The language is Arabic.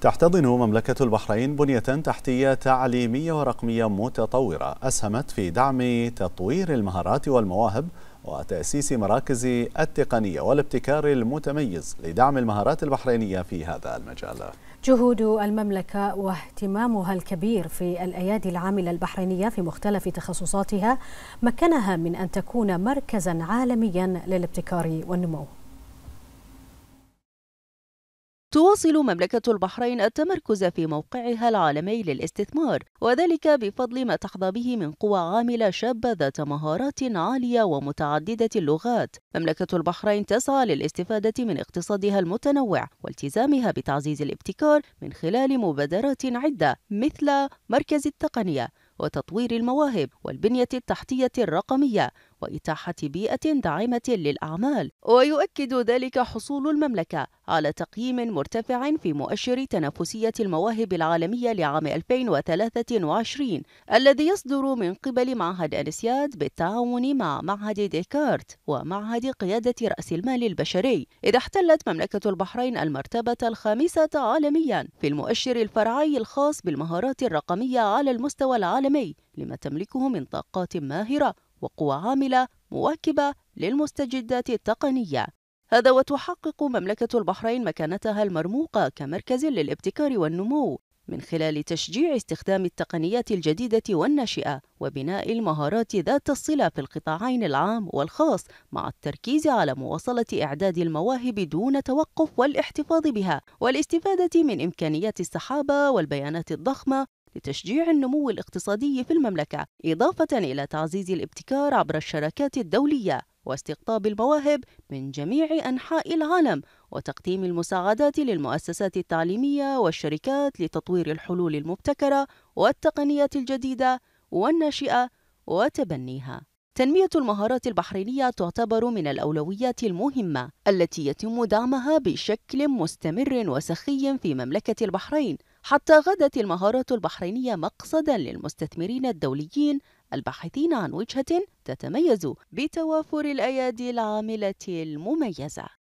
تحتضن مملكة البحرين بنية تحتية تعليمية ورقمية متطورة أسهمت في دعم تطوير المهارات والمواهب وتأسيس مراكز التقنية والابتكار المتميز لدعم المهارات البحرينية في هذا المجال جهود المملكة واهتمامها الكبير في الأيادي العاملة البحرينية في مختلف تخصصاتها مكنها من أن تكون مركزا عالميا للابتكار والنمو تواصل مملكة البحرين التمركز في موقعها العالمي للاستثمار وذلك بفضل ما تحظى به من قوى عاملة شابة ذات مهارات عالية ومتعددة اللغات مملكة البحرين تسعى للاستفادة من اقتصادها المتنوع والتزامها بتعزيز الابتكار من خلال مبادرات عدة مثل مركز التقنية وتطوير المواهب والبنية التحتية الرقمية وإتاحة بيئة داعمة للأعمال ويؤكد ذلك حصول المملكة على تقييم مرتفع في مؤشر تنافسية المواهب العالمية لعام 2023 الذي يصدر من قبل معهد أنسياد بالتعاون مع معهد ديكارت ومعهد قيادة رأس المال البشري إذا احتلت مملكة البحرين المرتبة الخامسة عالميا في المؤشر الفرعي الخاص بالمهارات الرقمية على المستوى العالمي لما تملكه من طاقات ماهرة وقوى عاملة مواكبة للمستجدات التقنية هذا وتحقق مملكة البحرين مكانتها المرموقة كمركز للابتكار والنمو من خلال تشجيع استخدام التقنيات الجديدة والناشئة وبناء المهارات ذات الصلة في القطاعين العام والخاص مع التركيز على مواصلة إعداد المواهب دون توقف والاحتفاظ بها والاستفادة من إمكانيات السحابة والبيانات الضخمة لتشجيع النمو الاقتصادي في المملكة إضافة إلى تعزيز الابتكار عبر الشراكات الدولية واستقطاب المواهب من جميع أنحاء العالم وتقديم المساعدات للمؤسسات التعليمية والشركات لتطوير الحلول المبتكرة والتقنيات الجديدة والناشئة وتبنيها تنمية المهارات البحرينية تعتبر من الأولويات المهمة التي يتم دعمها بشكل مستمر وسخي في مملكة البحرين حتى غدت المهارة البحرينية مقصدا للمستثمرين الدوليين الباحثين عن وجهة تتميز بتوافر الأيادي العاملة المميزة